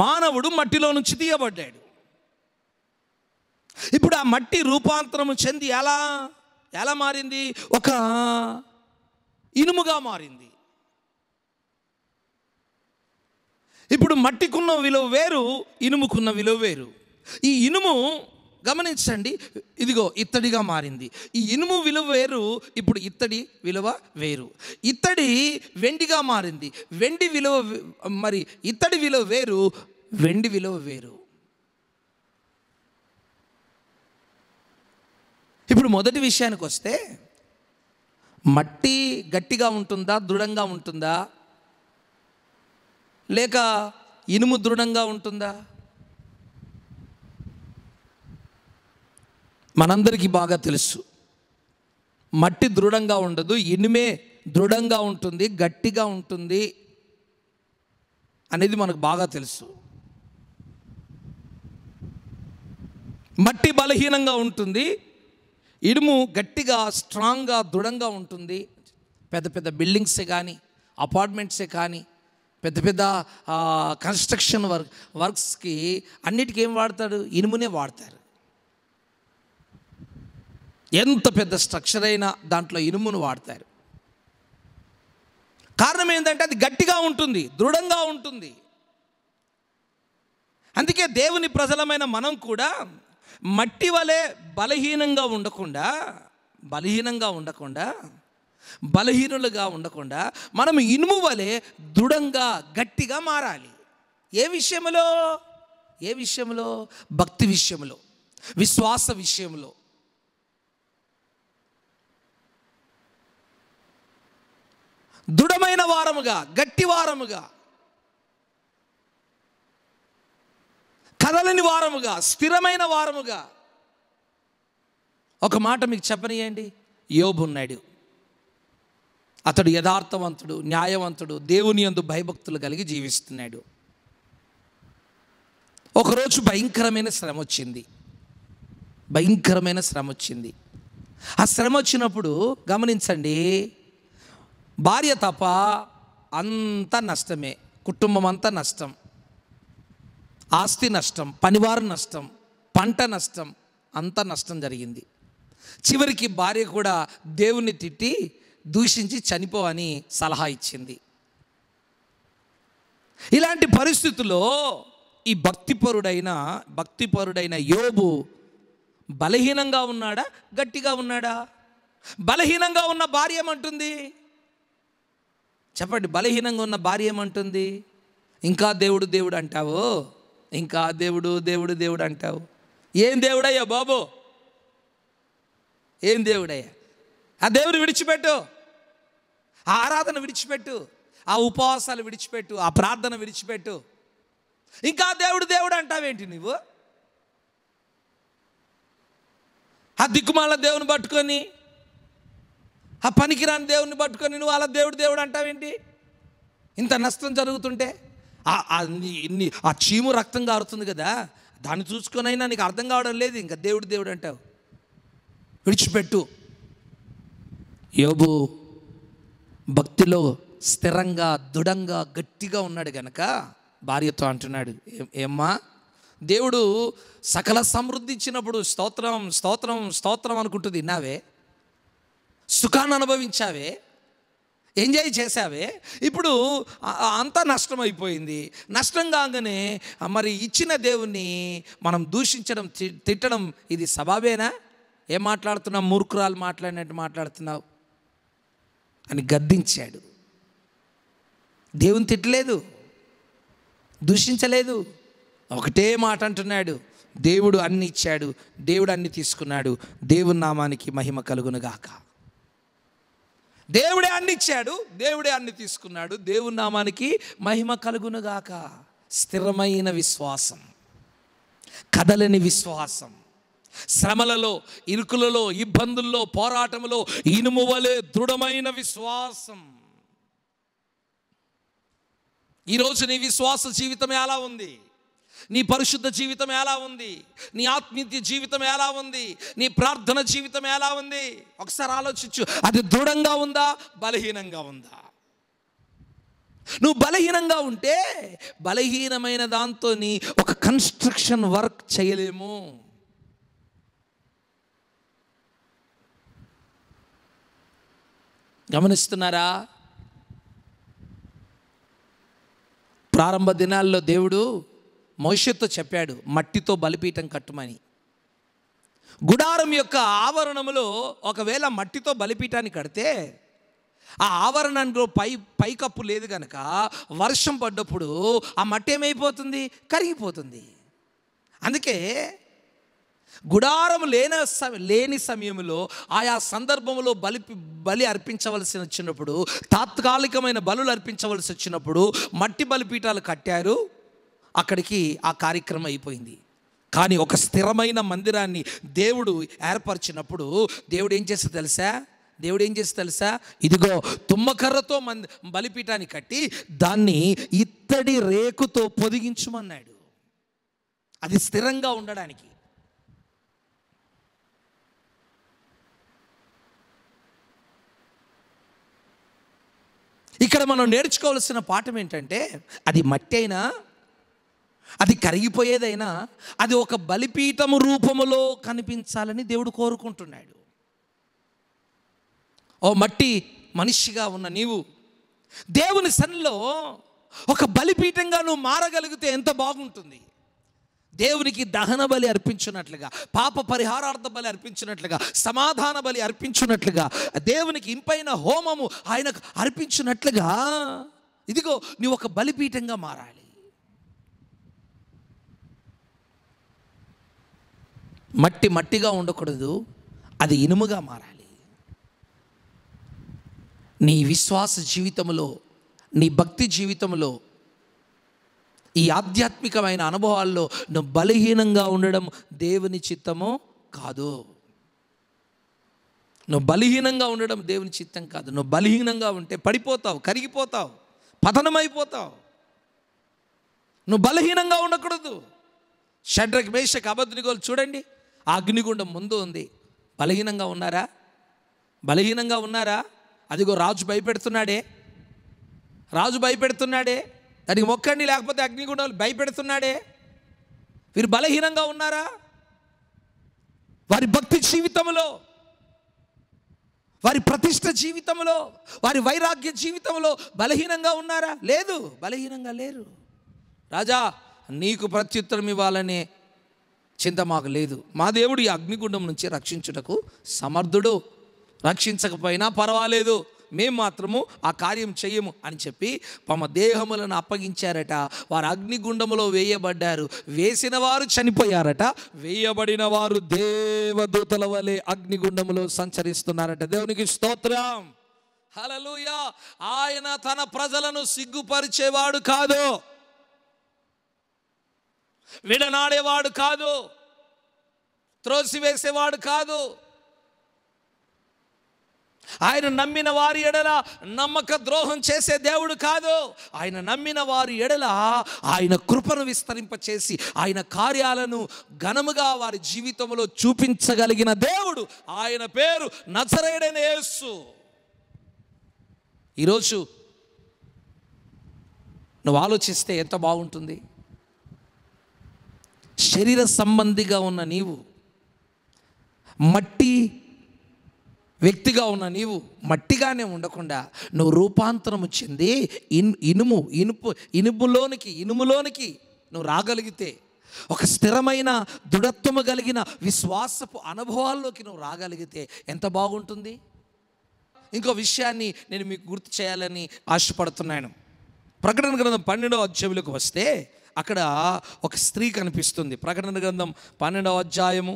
మానవుడు మట్టిలో నుంచి తీయబడ్డాడు ఇప్పుడు ఆ మట్టి రూపాంతరము చెంది ఎలా ఎలా మారింది ఒక ఇనుముగా మారింది ఇప్పుడు మట్టికున్న విలువ వేరు ఇనుముకున్న విలువ వేరు ఈ ఇనుము గమనించండి ఇదిగో ఇత్తడిగా మారింది ఈ ఇనుము విలువ వేరు ఇప్పుడు ఇత్తడి విలువ వేరు ఇత్తడి వెండిగా మారింది వెండి విలువ మరి ఇత్తడి విలువ వేరు వెండి విలువ వేరు ఇప్పుడు మొదటి విషయానికి వస్తే మట్టి గట్టిగా ఉంటుందా దృఢంగా ఉంటుందా లేక ఇనుము దృఢంగా ఉంటుందా మనందరికీ బాగా తెలుసు మట్టి దృఢంగా ఉండదు ఇనుమే దృఢంగా ఉంటుంది గట్టిగా ఉంటుంది అనేది మనకు బాగా తెలుసు మట్టి బలహీనంగా ఉంటుంది ఇనుము గట్టిగా స్ట్రాంగ్గా దృఢంగా ఉంటుంది పెద్ద పెద్ద బిల్డింగ్సే కానీ అపార్ట్మెంట్సే కానీ పెద్ద పెద్ద కన్స్ట్రక్షన్ వర్క్ వర్క్స్కి అన్నిటికీ ఏం వాడతాడు ఇనుమునే వాడతారు ఎంత పెద్ద స్ట్రక్చర్ అయినా దాంట్లో ఇనుమును వాడతారు కారణం ఏంటంటే అది గట్టిగా ఉంటుంది దృఢంగా ఉంటుంది అందుకే దేవుని ప్రజలమైన మనం కూడా మట్టి వలె బలహీనంగా ఉండకుండా బలహీనంగా ఉండకుండా బలహీనులుగా ఉండకుండా మనం ఇనుము వలె దృఢంగా గట్టిగా మారాలి ఏ విషయంలో ఏ విషయంలో భక్తి విషయంలో విశ్వాస విషయంలో దృఢమైన వారముగా గట్టి వారముగా కదలని వారముగా స్థిరమైన వారముగా ఒక మాట మీకు చెప్పనియండి ఉన్నాడు అతడు యథార్థవంతుడు న్యాయవంతుడు దేవుని అందు భయభక్తులు కలిగి జీవిస్తున్నాడు ఒకరోజు భయంకరమైన శ్రమ వచ్చింది భయంకరమైన శ్రమ వచ్చింది ఆ శ్రమ వచ్చినప్పుడు గమనించండి భార్య తప్ప అంత నష్టమే కుటుంబం అంతా నష్టం ఆస్తి నష్టం పనివారు నష్టం పంట నష్టం అంత నష్టం జరిగింది చివరికి భార్య కూడా దేవుని తిట్టి దూషించి చనిపోవని సలహా ఇచ్చింది ఇలాంటి పరిస్థితుల్లో ఈ భక్తిపరుడైన భక్తిపరుడైన యోబు బలహీనంగా ఉన్నాడా గట్టిగా ఉన్నాడా బలహీనంగా ఉన్న భార్య ఏమంటుంది చెప్పండి బలహీనంగా ఉన్న భార్య ఏమంటుంది ఇంకా దేవుడు దేవుడు అంటావు ఇంకా దేవుడు దేవుడు దేవుడు అంటావు ఏం దేవుడయ్యా బాబు ఏం దేవుడయ్యా ఆ దేవుడు విడిచిపెట్టు ఆ ఆరాధన విడిచిపెట్టు ఆ ఉపవాసాలు విడిచిపెట్టు ఆ ప్రార్థన విడిచిపెట్టు ఇంకా దేవుడు దేవుడు అంటావేంటి నువ్వు ఆ దిక్కుమాల దేవుని పట్టుకొని ఆ పనికిరాని దేవుడిని పట్టుకొని నువ్వు అలా దేవుడు దేవుడు అంటావేంటి ఇంత నష్టం జరుగుతుంటే ఆ చీము రక్తం కారుతుంది కదా దాన్ని చూసుకొనైనా నీకు అర్థం కావడం లేదు ఇంకా దేవుడు దేవుడు అంటావు విడిచిపెట్టు యోబు భక్తిలో స్థిరంగా దృఢంగా గట్టిగా ఉన్నాడు గనక భార్యతో అంటున్నాడు ఏమ్మా దేవుడు సకల సమృద్ధి ఇచ్చినప్పుడు స్తోత్రం స్తోత్రం స్తోత్రం అనుకుంటుంది నావే సుఖాన్ని అనుభవించావే ఎంజాయ్ చేసావే ఇప్పుడు అంతా నష్టం అయిపోయింది నష్టం కాగానే మరి ఇచ్చిన దేవుణ్ణి మనం దూషించడం తిట్టడం ఇది సబాబేనా ఏం మాట్లాడుతున్నావు మూర్ఖురాలు మాట్లాడినట్టు మాట్లాడుతున్నావు అని గద్దించాడు దేవుని తిట్టలేదు దూషించలేదు ఒకటే మాట అంటున్నాడు దేవుడు అన్ని ఇచ్చాడు దేవుడు అన్ని తీసుకున్నాడు దేవుని నామానికి మహిమ కలుగునుగాక గాక దేవుడే అన్ని ఇచ్చాడు దేవుడే అన్ని తీసుకున్నాడు దేవుని నామానికి మహిమ కలుగునుగాక స్థిరమైన విశ్వాసం కదలని విశ్వాసం శ్రమలలో ఇరుకులలో ఇబ్బందుల్లో పోరాటంలో ఇనుము వలె దృఢమైన విశ్వాసం ఈరోజు నీ విశ్వాస జీవితమే అలా ఉంది నీ పరిశుద్ధ జీవితం ఎలా ఉంది నీ ఆత్మీయ జీవితం ఎలా ఉంది నీ ప్రార్థన జీవితం ఎలా ఉంది ఒకసారి ఆలోచించు అది దృఢంగా ఉందా బలహీనంగా ఉందా నువ్వు బలహీనంగా ఉంటే బలహీనమైన దాంతో నీ ఒక కన్స్ట్రక్షన్ వర్క్ చేయలేము గమనిస్తున్నారా ప్రారంభ దినాల్లో దేవుడు మహిషత్తో చెప్పాడు మట్టితో బలిపీఠం కట్టమని గుడారం యొక్క ఆవరణములో ఒకవేళ మట్టితో బలిపీఠాన్ని కడితే ఆ ఆవరణంలో పై పైకప్పు లేదు కనుక వర్షం పడ్డప్పుడు ఆ మట్టి ఏమైపోతుంది కరిగిపోతుంది అందుకే గుడారం లేని లేని సమయంలో ఆయా సందర్భంలో బలి బలి అర్పించవలసి వచ్చినప్పుడు తాత్కాలికమైన బలులు అర్పించవలసి వచ్చినప్పుడు మట్టి బలిపీఠాలు కట్టారు అక్కడికి ఆ కార్యక్రమం అయిపోయింది కానీ ఒక స్థిరమైన మందిరాన్ని దేవుడు ఏర్పరిచినప్పుడు దేవుడు ఏం చేస్తే తెలుసా దేవుడు ఏం చేస్తే తెలుసా ఇదిగో తుమ్మకర్రతో మంది బలిపీఠాన్ని కట్టి దాన్ని ఇత్తడి రేకుతో పొదిగించమన్నాడు అది స్థిరంగా ఉండడానికి ఇక్కడ మనం నేర్చుకోవాల్సిన పాఠం ఏంటంటే అది మట్టి అయినా అది కరిగిపోయేదైనా అది ఒక బలిపీఠము రూపములో కనిపించాలని దేవుడు కోరుకుంటున్నాడు ఓ మట్టి మనిషిగా ఉన్న నీవు దేవుని సన్నిలో ఒక బలిపీఠంగా నువ్వు మారగలిగితే ఎంత బాగుంటుంది దేవునికి దహన బలి అర్పించినట్లుగా పాప పరిహారార్థ బలి అర్పించినట్లుగా సమాధాన బలి అర్పించినట్లుగా దేవునికి ఇంపైన హోమము ఆయనకు అర్పించినట్లుగా ఇదిగో నువ్వు ఒక బలిపీఠంగా మారాలి మట్టి మట్టిగా ఉండకూడదు అది ఇనుముగా మారాలి నీ విశ్వాస జీవితంలో నీ భక్తి జీవితంలో ఈ ఆధ్యాత్మికమైన అనుభవాల్లో నువ్వు బలహీనంగా ఉండడం దేవుని చిత్తము కాదు నువ్వు బలహీనంగా ఉండడం దేవుని చిత్తం కాదు నువ్వు బలహీనంగా ఉంటే పడిపోతావు కరిగిపోతావు పతనమైపోతావు నువ్వు బలహీనంగా ఉండకూడదు షడ్రక్ మేషకు అబద్ధనిగోలు చూడండి ఆ అగ్నిగుండం ముందు ఉంది బలహీనంగా ఉన్నారా బలహీనంగా ఉన్నారా అదిగో రాజు భయపెడుతున్నాడే రాజు భయపెడుతున్నాడే దానికి మొక్కండి లేకపోతే అగ్నిగుండాలు భయపెడుతున్నాడే వీరు బలహీనంగా ఉన్నారా వారి భక్తి జీవితంలో వారి ప్రతిష్ట జీవితంలో వారి వైరాగ్య జీవితంలో బలహీనంగా ఉన్నారా లేదు బలహీనంగా లేరు రాజా నీకు ప్రత్యుత్తరం ఇవ్వాలనే చింత మాకు లేదు మా దేవుడు ఈ అగ్నిగుండం నుంచి రక్షించుటకు సమర్థుడు రక్షించకపోయినా పర్వాలేదు మేము మాత్రము ఆ కార్యం చేయము అని చెప్పి తమ దేహములను అప్పగించారట వారు అగ్నిగుండములో వేయబడ్డారు వేసిన వారు చనిపోయారట వేయబడిన వారు దేవదూతల వలె అగ్నిగుండములో సంచరిస్తున్నారట దేవునికి స్తోత్రం హలలుయా ఆయన తన ప్రజలను సిగ్గుపరిచేవాడు కాదు విడనాడేవాడు కాదు త్రోసివేసేవాడు కాదు ఆయన నమ్మిన వారి ఎడల నమ్మక ద్రోహం చేసే దేవుడు కాదు ఆయన నమ్మిన వారి ఎడల ఆయన కృపను విస్తరింపచేసి ఆయన కార్యాలను ఘనముగా వారి జీవితంలో చూపించగలిగిన దేవుడు ఆయన పేరు నచరేడైన యేసు ఈరోజు నువ్వు ఆలోచిస్తే ఎంత బాగుంటుంది శరీర సంబంధిగా ఉన్న నీవు మట్టి వ్యక్తిగా ఉన్న నీవు మట్టిగానే ఉండకుండా నువ్వు రూపాంతరం చెంది ఇన్ ఇనుము ఇనుపు ఇనుములోనికి ఇనుములోనికి నువ్వు రాగలిగితే ఒక స్థిరమైన దృఢత్వము కలిగిన విశ్వాసపు అనుభవాల్లోకి నువ్వు రాగలిగితే ఎంత బాగుంటుంది ఇంకో విషయాన్ని నేను మీకు గుర్తు చేయాలని ఆశపడుతున్నాను ప్రకటన గ్రంథం పన్నెండో అధ్యాయులకు వస్తే అక్కడ ఒక స్త్రీ కనిపిస్తుంది ప్రకటన గ్రంథం పన్నెండవ అధ్యాయము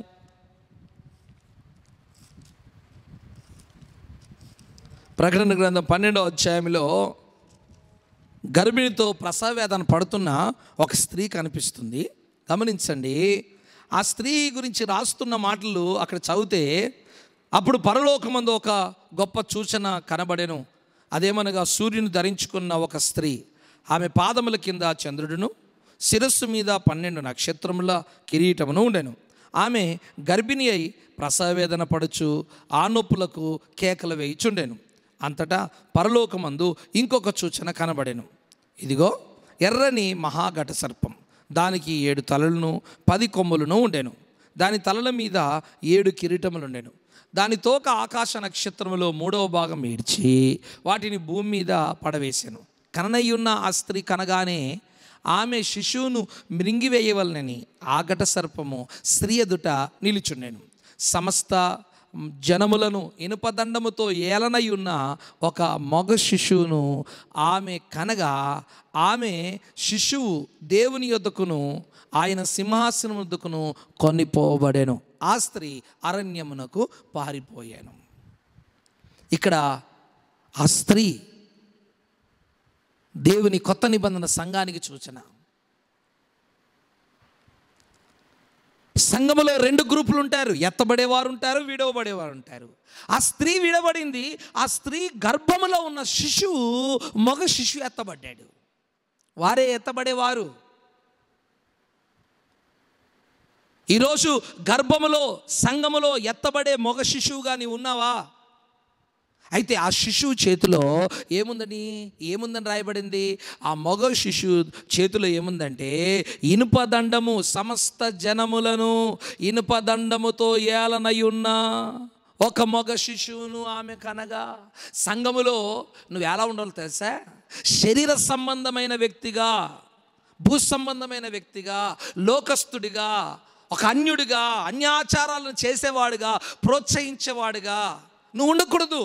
ప్రకటన గ్రంథం పన్నెండవ అధ్యాయంలో గర్భిణితో ప్రసవేదన పడుతున్న ఒక స్త్రీ కనిపిస్తుంది గమనించండి ఆ స్త్రీ గురించి రాస్తున్న మాటలు అక్కడ చదివితే అప్పుడు పరలోకమందు ఒక గొప్ప సూచన కనబడెను అదేమనగా సూర్యుని ధరించుకున్న ఒక స్త్రీ ఆమె పాదముల కింద చంద్రుడును శిరస్సు మీద పన్నెండు నక్షత్రముల కిరీటమును ఉండెను ఆమె గర్భిణి అయి ప్రసవేదన పడుచు ఆ నొప్పులకు కేకలు వేయిచుండెను అంతటా పరలోకమందు ఇంకొక సూచన కనబడెను ఇదిగో ఎర్రని మహాఘట సర్పం దానికి ఏడు తలలను పది కొమ్ములను ఉండెను దాని తలల మీద ఏడు కిరీటములు ఉండెను దాని తోక ఆకాశ నక్షత్రములో మూడవ భాగం ఏడ్చి వాటిని భూమి మీద పడవేశాను కననయ్యున్న ఆ స్త్రీ కనగానే ఆమె శిశువును మృంగివేయవలనని ఆ ఘట సర్పము స్త్రీ ఎదుట నిలుచుండెను సమస్త జనములను ఇనుపదండముతో ఏలనై ఉన్న ఒక మగ శిశువును ఆమె కనగా ఆమె శిశువు దేవుని యొద్దకును ఆయన సింహాసనం వద్దకును కొనిపోబడెను ఆ స్త్రీ అరణ్యమునకు పారిపోయాను ఇక్కడ ఆ స్త్రీ దేవుని కొత్త నిబంధన సంఘానికి సూచన సంఘములో రెండు గ్రూపులు ఉంటారు ఎత్తబడేవారు ఉంటారు విడవబడేవారు ఉంటారు ఆ స్త్రీ విడబడింది ఆ స్త్రీ గర్భములో ఉన్న శిశువు మగ శిశువు ఎత్తబడ్డాడు వారే ఎత్తబడేవారు ఈరోజు గర్భములో సంఘములో ఎత్తబడే మగ శిశువుగా కానీ ఉన్నావా అయితే ఆ శిశువు చేతిలో ఏముందని ఏముందని రాయబడింది ఆ మగ శిశువు చేతిలో ఏముందంటే ఇనుప దండము సమస్త జనములను ఇనుపదండముతో దండముతో ఏలనయున్నా ఒక మగ శిశువును ఆమె కనగా సంఘములో నువ్వు ఎలా ఉండాలో తెలుసా శరీర సంబంధమైన వ్యక్తిగా భూ సంబంధమైన వ్యక్తిగా లోకస్తుడిగా ఒక అన్యుడిగా అన్యాచారాలను చేసేవాడుగా ప్రోత్సహించేవాడుగా నువ్వు ఉండకూడదు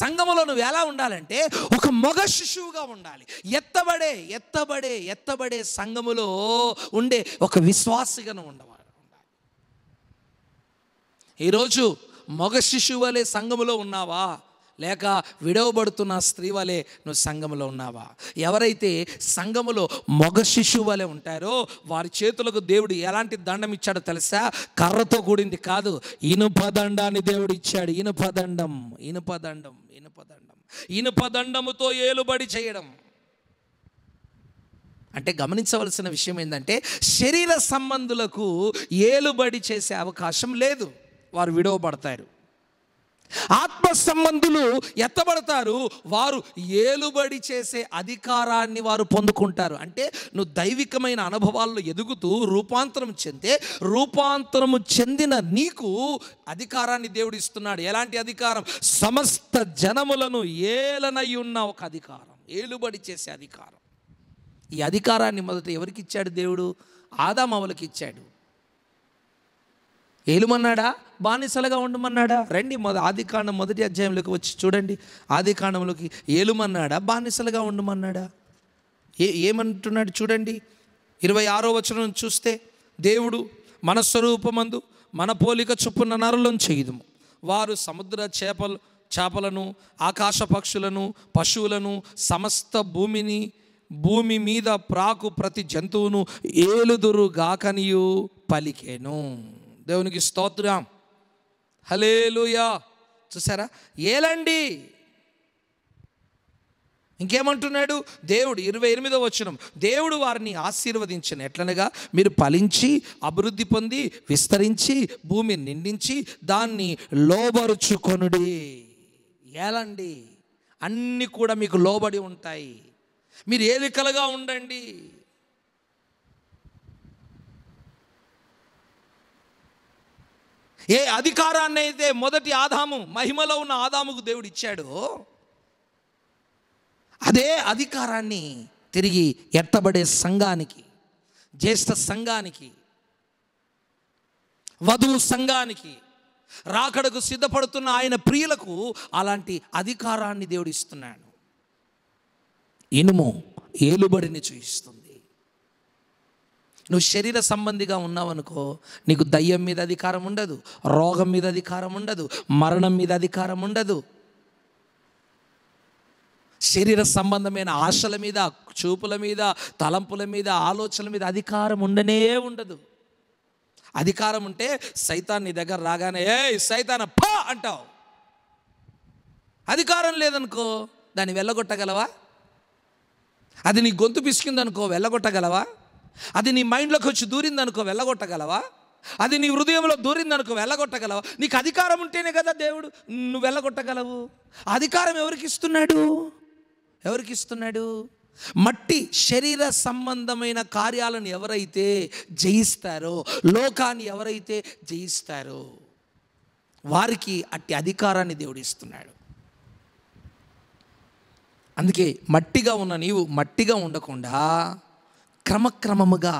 సంఘములో నువ్వు ఎలా ఉండాలంటే ఒక మగ శిశువుగా ఉండాలి ఎత్తబడే ఎత్తబడే ఎత్తబడే సంఘములో ఉండే ఒక విశ్వాసిగా ఉండవాలి ఈరోజు మగ శిశువులే సంఘములో ఉన్నావా లేక విడవబడుతున్న స్త్రీ వలె నువ్వు సంఘంలో ఉన్నావా ఎవరైతే సంఘములో మగ శిశువు వలె ఉంటారో వారి చేతులకు దేవుడు ఎలాంటి దండం ఇచ్చాడో తెలుసా కర్రతో కూడింది కాదు ఇనుపదండాన్ని దేవుడు ఇచ్చాడు ఇనుపదండం ఇనుపదండం ఇనుపదండం ఇనుపదండముతో ఏలుబడి చేయడం అంటే గమనించవలసిన విషయం ఏంటంటే శరీర సంబంధులకు ఏలుబడి చేసే అవకాశం లేదు వారు విడవబడతారు ఆత్మ సంబంధులు ఎత్తబడతారు వారు ఏలుబడి చేసే అధికారాన్ని వారు పొందుకుంటారు అంటే నువ్వు దైవికమైన అనుభవాల్లో ఎదుగుతూ రూపాంతరం చెందే రూపాంతరము చెందిన నీకు అధికారాన్ని దేవుడు ఇస్తున్నాడు ఎలాంటి అధికారం సమస్త జనములను ఏలనై ఉన్న ఒక అధికారం ఏలుబడి చేసే అధికారం ఈ అధికారాన్ని మొదట ఎవరికి ఇచ్చాడు దేవుడు ఆదామవలకి ఇచ్చాడు ఏలుమన్నాడా బానిసలుగా ఉండమన్నాడా రండి మొద ఆది కాండం మొదటి అధ్యాయంలోకి వచ్చి చూడండి ఆది కాండంలోకి ఏలుమన్నాడా బానిసలుగా ఉండమన్నాడా ఏ ఏమంటున్నాడు చూడండి ఇరవై ఆరో వచనం చూస్తే దేవుడు మన స్వరూపమందు మన పోలిక చొప్పున నరలను చేయదుము వారు సముద్ర చేపలు చేపలను ఆకాశ పక్షులను పశువులను సమస్త భూమిని భూమి మీద ప్రాకు ప్రతి జంతువును ఏలుదురుగాకనియు పలికేను దేవునికి స్తోత్రం హలేలుయా చూసారా ఏలండి ఇంకేమంటున్నాడు దేవుడు ఇరవై ఎనిమిదో వచ్చిన దేవుడు వారిని ఆశీర్వదించిన ఎట్లనగా మీరు ఫలించి అభివృద్ధి పొంది విస్తరించి భూమిని నిండించి దాన్ని లోబరుచుకొనుడి ఏలండి అన్నీ కూడా మీకు లోబడి ఉంటాయి మీరు ఏలికలుగా ఉండండి ఏ అధికారాన్ని అయితే మొదటి ఆదాము మహిమలో ఉన్న ఆదాముకు దేవుడు ఇచ్చాడో అదే అధికారాన్ని తిరిగి ఎత్తబడే సంఘానికి జ్యేష్ఠ సంఘానికి వధువు సంఘానికి రాకడకు సిద్ధపడుతున్న ఆయన ప్రియులకు అలాంటి అధికారాన్ని దేవుడు ఇస్తున్నాడు ఇనుము ఏలుబడిని చూయిస్తుంది నువ్వు శరీర సంబంధిగా ఉన్నావనుకో నీకు దయ్యం మీద అధికారం ఉండదు రోగం మీద అధికారం ఉండదు మరణం మీద అధికారం ఉండదు శరీర సంబంధమైన ఆశల మీద చూపుల మీద తలంపుల మీద ఆలోచనల మీద అధికారం ఉండనే ఉండదు అధికారం ఉంటే సైతాన్ నీ దగ్గర రాగానే ఏ సైతాన పా అంటావు అధికారం లేదనుకో దాన్ని వెళ్ళగొట్టగలవా అది నీ గొంతు పిసికిందనుకో వెళ్ళగొట్టగలవా అది నీ మైండ్లోకి వచ్చి దూరింది అనుకో వెళ్ళగొట్టగలవా అది నీ హృదయంలో దూరింది అనుకో వెళ్ళగొట్టగలవా నీకు అధికారం ఉంటేనే కదా దేవుడు నువ్వు వెళ్ళగొట్టగలవు అధికారం ఎవరికి ఇస్తున్నాడు ఎవరికి ఇస్తున్నాడు మట్టి శరీర సంబంధమైన కార్యాలను ఎవరైతే జయిస్తారో లోకాన్ని ఎవరైతే జయిస్తారో వారికి అట్టి అధికారాన్ని దేవుడు ఇస్తున్నాడు అందుకే మట్టిగా ఉన్న నీవు మట్టిగా ఉండకుండా క్రమక్రమముగా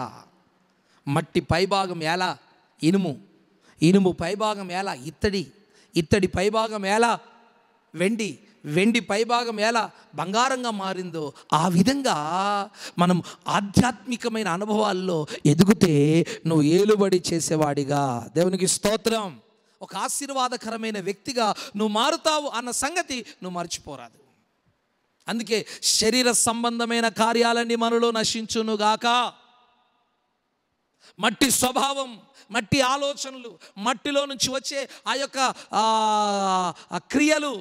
మట్టి పైభాగం ఎలా ఇనుము ఇనుము పైభాగం ఎలా ఇత్తడి ఇత్తడి పైభాగం ఎలా వెండి వెండి పైభాగం ఎలా బంగారంగా మారిందో ఆ విధంగా మనం ఆధ్యాత్మికమైన అనుభవాల్లో ఎదుగుతే నువ్వు ఏలుబడి చేసేవాడిగా దేవునికి స్తోత్రం ఒక ఆశీర్వాదకరమైన వ్యక్తిగా నువ్వు మారుతావు అన్న సంగతి నువ్వు మర్చిపోరాదు అందుకే శరీర సంబంధమైన కార్యాలన్నీ మనలో నశించునుగాక మట్టి స్వభావం మట్టి ఆలోచనలు మట్టిలో నుంచి వచ్చే ఆ యొక్క క్రియలు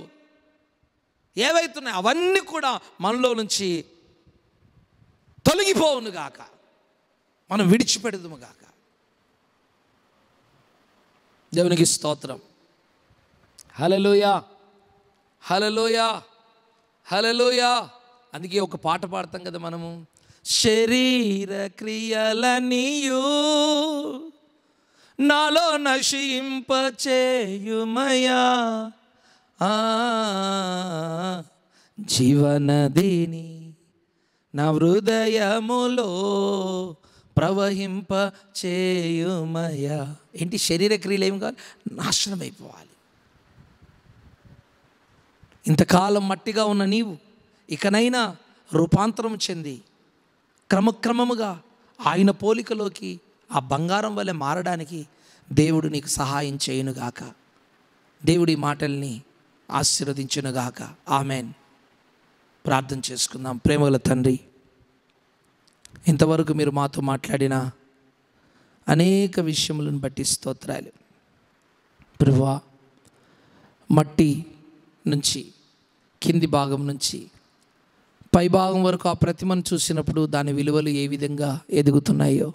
ఏవైతున్నాయి అవన్నీ కూడా మనలో నుంచి తొలగిపోవును గాక మనం గాక దేవునికి స్తోత్రం హలలోయా హలలోయా హలలోయా అందుకే ఒక పాట పాడతాం కదా మనము శరీర క్రియలనియు నాలో నశింపచేయుమయా జీవనదిని నా హృదయములో ప్రవహింప చేయుమయా ఏంటి శరీర క్రియలు ఏమి కావాలి నాశనం అయిపోవాలి ఇంతకాలం మట్టిగా ఉన్న నీవు ఇకనైనా రూపాంతరం చెంది క్రమక్రమముగా ఆయన పోలికలోకి ఆ బంగారం వలె మారడానికి దేవుడు నీకు సహాయం చేయనుగాక దేవుడి మాటల్ని ఆశీర్వదించునుగాక ఆమెన్ ప్రార్థన చేసుకుందాం ప్రేమగల తండ్రి ఇంతవరకు మీరు మాతో మాట్లాడిన అనేక విషయములను బట్టి స్తోత్రాలు ప్రభు మట్టి నుంచి కింది భాగం నుంచి పై భాగం వరకు ఆ ప్రతిమను చూసినప్పుడు దాని విలువలు ఏ విధంగా ఎదుగుతున్నాయో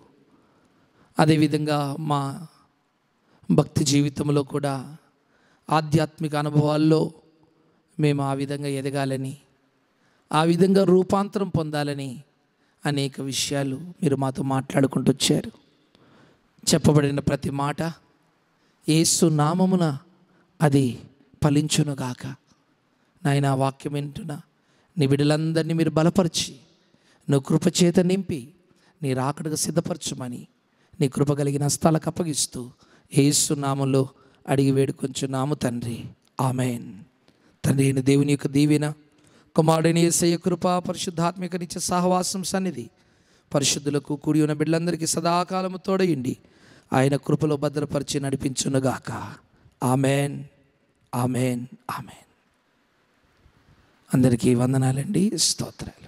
అదేవిధంగా మా భక్తి జీవితంలో కూడా ఆధ్యాత్మిక అనుభవాల్లో మేము ఆ విధంగా ఎదగాలని ఆ విధంగా రూపాంతరం పొందాలని అనేక విషయాలు మీరు మాతో మాట్లాడుకుంటూ వచ్చారు చెప్పబడిన ప్రతి మాట ఏసు నామమున అది ఫలించునుగాక నాయన వాక్యం వింటున్న నీ బిడ్డలందరినీ మీరు బలపరిచి నువ్వు కృపచేత నింపి నీ రాకడకు సిద్ధపరచమని నీ కృప కలిగిన స్థలకు అప్పగిస్తూ ఏసు నామంలో అడిగి వేడుకొంచున్నాము తండ్రి ఆమెన్ తండ్రి అయిన దేవుని యొక్క దీవెన కుమారుడిని ఏసయ్య కృప పరిశుద్ధాత్మిక నిత్య సహవాసం సన్నిధి పరిశుద్ధులకు కూడి ఉన్న బిడ్డలందరికీ సదాకాలము తోడయండి ఆయన కృపలో భద్రపరిచి నడిపించునుగాక ఆమెన్ ఆమెన్ ఆమెన్ అందరికీ వందనాలండి స్తోత్రాలు